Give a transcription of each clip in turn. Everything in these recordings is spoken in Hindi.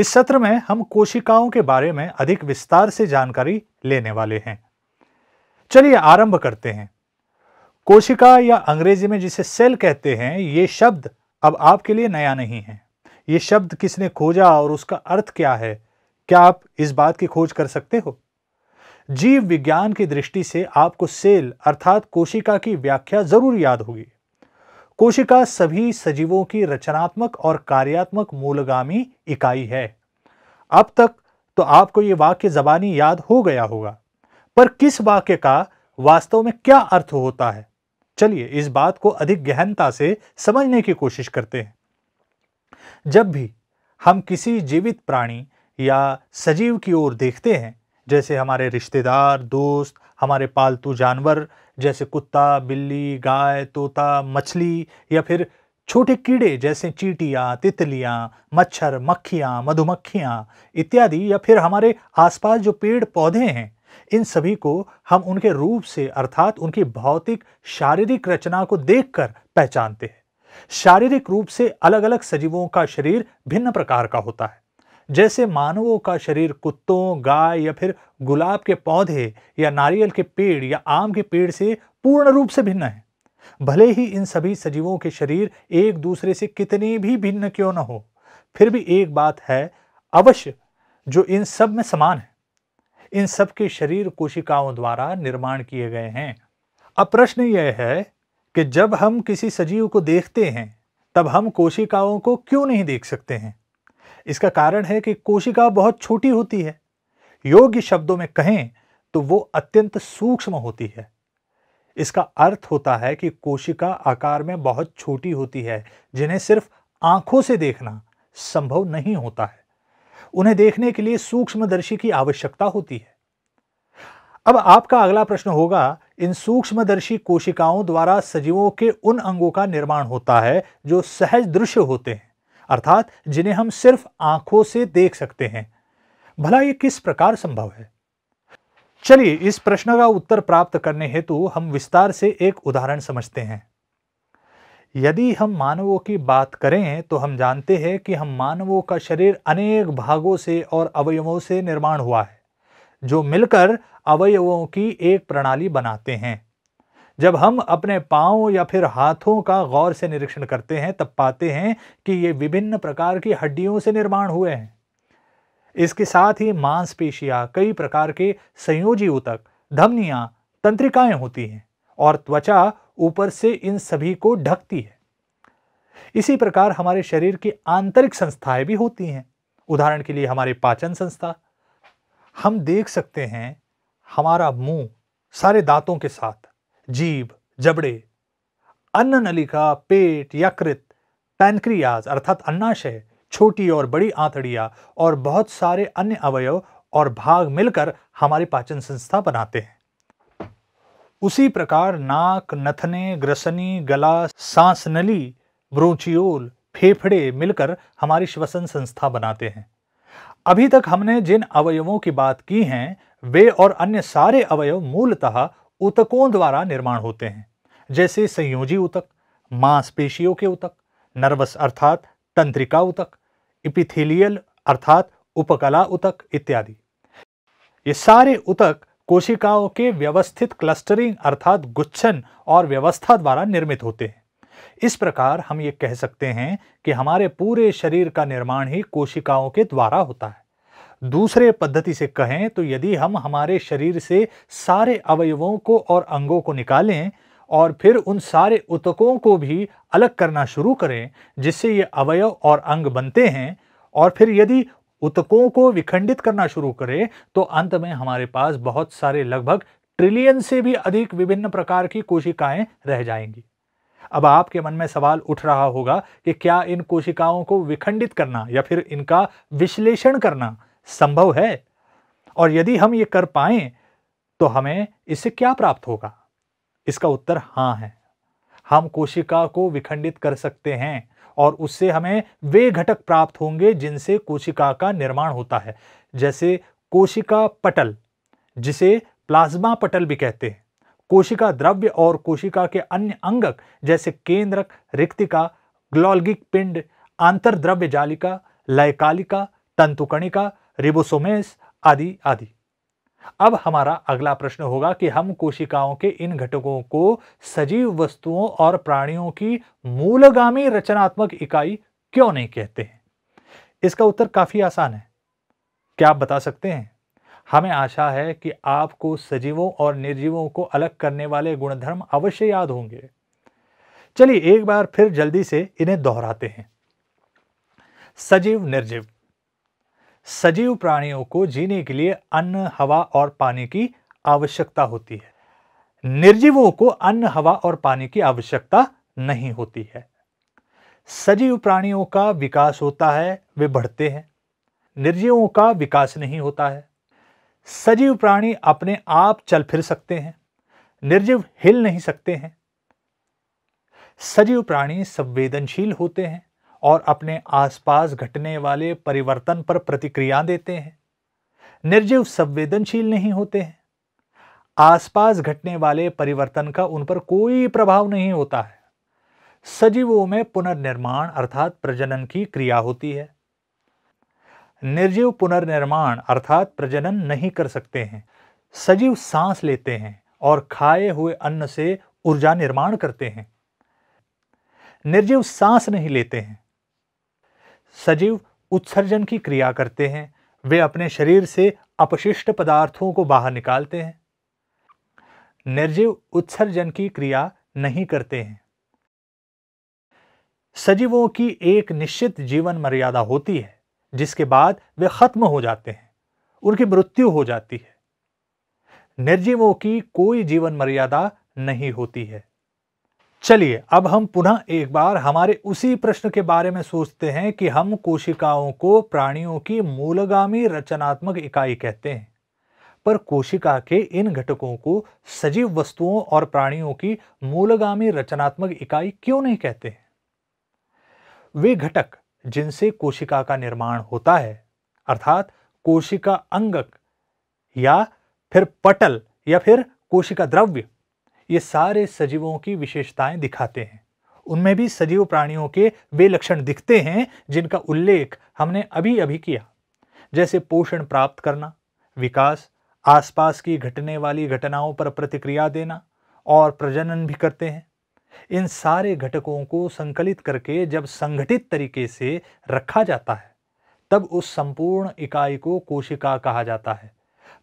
इस सत्र में हम कोशिकाओं के बारे में अधिक विस्तार से जानकारी लेने वाले हैं चलिए आरंभ करते हैं कोशिका या अंग्रेजी में जिसे सेल कहते हैं ये शब्द अब आपके लिए नया नहीं है ये शब्द किसने खोजा और उसका अर्थ क्या है क्या आप इस बात की खोज कर सकते हो जीव विज्ञान की दृष्टि से आपको सेल अर्थात कोशिका की व्याख्या जरूर याद होगी कोशिका सभी सजीवों की रचनात्मक और कार्यात्मक मूलगामी इकाई है अब तक तो आपको ये वाक्य ज़बानी याद हो गया होगा पर किस वाक्य का वास्तव में क्या अर्थ होता है चलिए इस बात को अधिक गहनता से समझने की कोशिश करते हैं जब भी हम किसी जीवित प्राणी या सजीव की ओर देखते हैं जैसे हमारे रिश्तेदार दोस्त हमारे पालतू जानवर जैसे कुत्ता बिल्ली गाय तोता मछली या फिर छोटे कीड़े जैसे चीटियाँ तितलियाँ मच्छर मक्खियाँ मधुमक्खियाँ इत्यादि या फिर हमारे आसपास जो पेड़ पौधे हैं इन सभी को हम उनके रूप से अर्थात उनकी भौतिक शारीरिक रचना को देखकर पहचानते हैं शारीरिक रूप से अलग अलग सजीवों का शरीर भिन्न प्रकार का होता है जैसे मानवों का शरीर कुत्तों गाय या फिर गुलाब के पौधे या नारियल के पेड़ या आम के पेड़ से पूर्ण रूप से भिन्न है भले ही इन सभी सजीवों के शरीर एक दूसरे से कितने भी भिन्न क्यों न हो फिर भी एक बात है अवश्य जो इन सब में समान है इन सब के शरीर कोशिकाओं द्वारा निर्माण किए गए हैं अब प्रश्न यह है कि जब हम किसी सजीव को देखते हैं तब हम कोशिकाओं को क्यों नहीं देख सकते हैं इसका कारण है कि कोशिका बहुत छोटी होती है योग्य शब्दों में कहें तो वो अत्यंत सूक्ष्म होती है इसका अर्थ होता है कि कोशिका आकार में बहुत छोटी होती है जिन्हें सिर्फ आंखों से देखना संभव नहीं होता है उन्हें देखने के लिए सूक्ष्मदर्शी की आवश्यकता होती है अब आपका अगला प्रश्न होगा इन सूक्ष्मदर्शी कोशिकाओं द्वारा सजीवों के उन अंगों का निर्माण होता है जो सहज दृश्य होते हैं अर्थात जिन्हें हम सिर्फ आंखों से देख सकते हैं भला ये किस प्रकार संभव है चलिए इस प्रश्न का उत्तर प्राप्त करने हेतु हम विस्तार से एक उदाहरण समझते हैं यदि हम मानवों की बात करें तो हम जानते हैं कि हम मानवों का शरीर अनेक भागों से और अवयवों से निर्माण हुआ है जो मिलकर अवयवों की एक प्रणाली बनाते हैं जब हम अपने पाँव या फिर हाथों का गौर से निरीक्षण करते हैं तब पाते हैं कि ये विभिन्न प्रकार की हड्डियों से निर्माण हुए हैं इसके साथ ही मांसपेशियां कई प्रकार के संयोजी उतक धमनियां तंत्रिकाएं होती हैं और त्वचा ऊपर से इन सभी को ढकती है इसी प्रकार हमारे शरीर की आंतरिक संस्थाएं भी होती हैं उदाहरण के लिए हमारे पाचन संस्था हम देख सकते हैं हमारा मुंह सारे दांतों के साथ जीभ जबड़े अन्न नलिका पेट यकृत पैनक्रियाज अर्थात अन्नाशय छोटी और बड़ी आंतड़िया और बहुत सारे अन्य अवयव और भाग मिलकर हमारी पाचन संस्था बनाते हैं उसी प्रकार नाक नथने ग्रसनी गला सांस नली ब्रोचियोल फेफड़े मिलकर हमारी श्वसन संस्था बनाते हैं अभी तक हमने जिन अवयवों की बात की हैं वे और अन्य सारे अवयव मूलतः उतकों द्वारा निर्माण होते हैं जैसे संयोजी उतक मांसपेशियों के उतक नर्वस अर्थात तंत्रिका उतक इपिथेलियल अर्थात उपकला उतक इत्यादि ये सारे उतक कोशिकाओं के व्यवस्थित क्लस्टरिंग अर्थात गुच्छन और व्यवस्था द्वारा निर्मित होते हैं इस प्रकार हम ये कह सकते हैं कि हमारे पूरे शरीर का निर्माण ही कोशिकाओं के द्वारा होता है दूसरे पद्धति से कहें तो यदि हम हमारे शरीर से सारे अवयवों को और अंगों को निकालें और फिर उन सारे उतकों को भी अलग करना शुरू करें जिससे ये अवयव और अंग बनते हैं और फिर यदि उतकों को विखंडित करना शुरू करें तो अंत में हमारे पास बहुत सारे लगभग ट्रिलियन से भी अधिक विभिन्न प्रकार की कोशिकाएं रह जाएंगी अब आपके मन में सवाल उठ रहा होगा कि क्या इन कोशिकाओं को विखंडित करना या फिर इनका विश्लेषण करना संभव है और यदि हम ये कर पाए तो हमें इससे क्या प्राप्त होगा इसका उत्तर हाँ है हम कोशिका को विखंडित कर सकते हैं और उससे हमें वे घटक प्राप्त होंगे जिनसे कोशिका का निर्माण होता है जैसे कोशिका पटल जिसे प्लाज्मा पटल भी कहते हैं कोशिका द्रव्य और कोशिका के अन्य अंगक जैसे केंद्रक रिक्तिका ग्लॉलगिक पिंड आंतरद्रव्य जालिका लयकालिका तंतुकणिका रिबोसोमेस आदि आदि अब हमारा अगला प्रश्न होगा कि हम कोशिकाओं के इन घटकों को सजीव वस्तुओं और प्राणियों की मूलगामी रचनात्मक इकाई क्यों नहीं कहते हैं इसका उत्तर काफी आसान है क्या आप बता सकते हैं हमें आशा है कि आपको सजीवों और निर्जीवों को अलग करने वाले गुणधर्म अवश्य याद होंगे चलिए एक बार फिर जल्दी से इन्हें दोहराते हैं सजीव निर्जीव सजीव प्राणियों को जीने के लिए अन्न हवा और पानी की आवश्यकता होती है निर्जीवों को अन्न हवा और पानी की आवश्यकता नहीं होती है सजीव प्राणियों का विकास होता है वे बढ़ते हैं निर्जीवों का विकास नहीं होता है सजीव प्राणी अपने आप चल फिर सकते हैं निर्जीव हिल नहीं सकते हैं सजीव प्राणी संवेदनशील होते हैं और अपने आसपास घटने वाले परिवर्तन पर प्रतिक्रिया देते हैं निर्जीव संवेदनशील नहीं होते हैं आसपास घटने वाले परिवर्तन का उन पर कोई प्रभाव नहीं होता है सजीवों में पुनर्निर्माण अर्थात प्रजनन की क्रिया होती है निर्जीव पुनर्निर्माण अर्थात प्रजनन नहीं कर सकते हैं सजीव सांस लेते हैं और खाए हुए अन्न से ऊर्जा निर्माण करते हैं निर्जीव सांस नहीं लेते हैं सजीव उत्सर्जन की क्रिया करते हैं वे अपने शरीर से अपशिष्ट पदार्थों को बाहर निकालते हैं निर्जीव उत्सर्जन की क्रिया नहीं करते हैं सजीवों की एक निश्चित जीवन मर्यादा होती है जिसके बाद वे खत्म हो जाते हैं उनकी मृत्यु हो जाती है निर्जीवों की कोई जीवन मर्यादा नहीं होती है चलिए अब हम पुनः एक बार हमारे उसी प्रश्न के बारे में सोचते हैं कि हम कोशिकाओं को प्राणियों की मूलगामी रचनात्मक इकाई कहते हैं पर कोशिका के इन घटकों को सजीव वस्तुओं और प्राणियों की मूलगामी रचनात्मक इकाई क्यों नहीं कहते हैं वे घटक जिनसे कोशिका का निर्माण होता है अर्थात कोशिका अंगक या फिर पटल या फिर कोशिका द्रव्य ये सारे सजीवों की विशेषताएं दिखाते हैं उनमें भी सजीव प्राणियों के वे लक्षण दिखते हैं जिनका उल्लेख हमने अभी अभी किया जैसे पोषण प्राप्त करना विकास आसपास की घटने वाली घटनाओं पर प्रतिक्रिया देना और प्रजनन भी करते हैं इन सारे घटकों को संकलित करके जब संगठित तरीके से रखा जाता है तब उस संपूर्ण इकाई को कोशिका कहा जाता है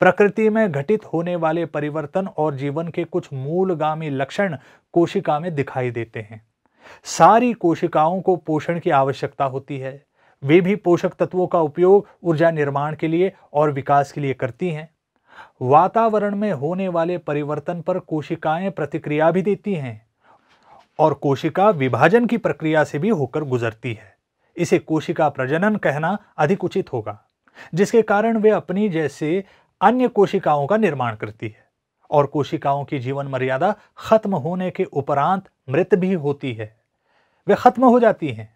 प्रकृति में घटित होने वाले परिवर्तन और जीवन के कुछ मूलगामी लक्षण कोशिका में दिखाई देते हैं सारी कोशिकाओं को पोषण की आवश्यकता होती है वे भी पोषक तत्वों का उपयोग ऊर्जा निर्माण के लिए और विकास के लिए करती हैं वातावरण में होने वाले परिवर्तन पर कोशिकाएं प्रतिक्रिया भी देती हैं और कोशिका विभाजन की प्रक्रिया से भी होकर गुजरती है इसे कोशिका प्रजनन कहना अधिक उचित होगा जिसके कारण वे अपनी जैसे अन्य कोशिकाओं का निर्माण करती है और कोशिकाओं की जीवन मर्यादा खत्म होने के उपरांत मृत भी होती है वे खत्म हो जाती हैं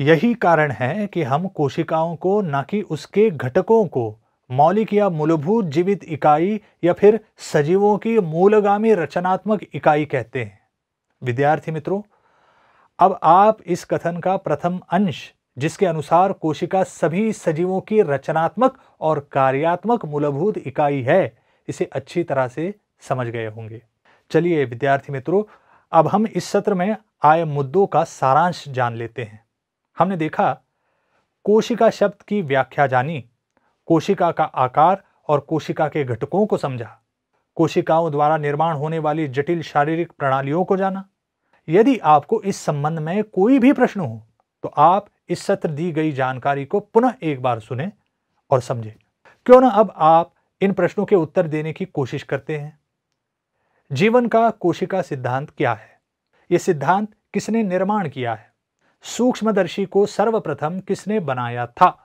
यही कारण है कि हम कोशिकाओं को न कि उसके घटकों को मौलिक या मूलभूत जीवित इकाई या फिर सजीवों की मूलगामी रचनात्मक इकाई कहते हैं विद्यार्थी मित्रों अब आप इस कथन का प्रथम अंश जिसके अनुसार कोशिका सभी सजीवों की रचनात्मक और कार्यात्मक मूलभूत इकाई है इसे अच्छी तरह से समझ गए होंगे चलिए विद्यार्थी मित्रों अब हम इस सत्र में आए मुद्दों का सारांश जान लेते हैं हमने देखा कोशिका शब्द की व्याख्या जानी कोशिका का आकार और कोशिका के घटकों को समझा कोशिकाओं द्वारा निर्माण होने वाली जटिल शारीरिक प्रणालियों को जाना यदि आपको इस संबंध में कोई भी प्रश्न हो तो आप इस सत्र दी गई जानकारी को पुनः एक बार सुने और समझे क्यों ना अब आप इन प्रश्नों के उत्तर देने की कोशिश करते हैं जीवन का कोशिका सिद्धांत क्या है यह सिद्धांत किसने निर्माण किया है सूक्ष्मदर्शी को सर्वप्रथम किसने बनाया था